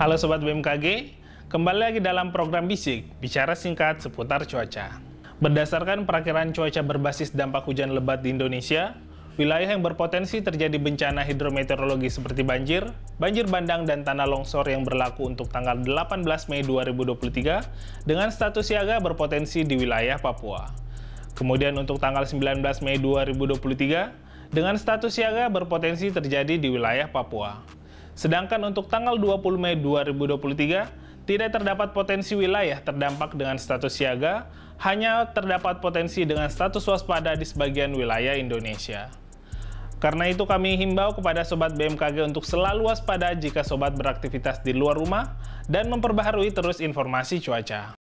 Halo Sobat BMKG, kembali lagi dalam program Bisik, bicara singkat seputar cuaca. Berdasarkan perakiran cuaca berbasis dampak hujan lebat di Indonesia, wilayah yang berpotensi terjadi bencana hidrometeorologi seperti banjir, banjir bandang, dan tanah longsor yang berlaku untuk tanggal 18 Mei 2023 dengan status siaga berpotensi di wilayah Papua. Kemudian untuk tanggal 19 Mei 2023, dengan status siaga berpotensi terjadi di wilayah Papua. Sedangkan untuk tanggal 20 Mei 2023, tidak terdapat potensi wilayah terdampak dengan status siaga, hanya terdapat potensi dengan status waspada di sebagian wilayah Indonesia. Karena itu kami himbau kepada Sobat BMKG untuk selalu waspada jika Sobat beraktivitas di luar rumah dan memperbaharui terus informasi cuaca.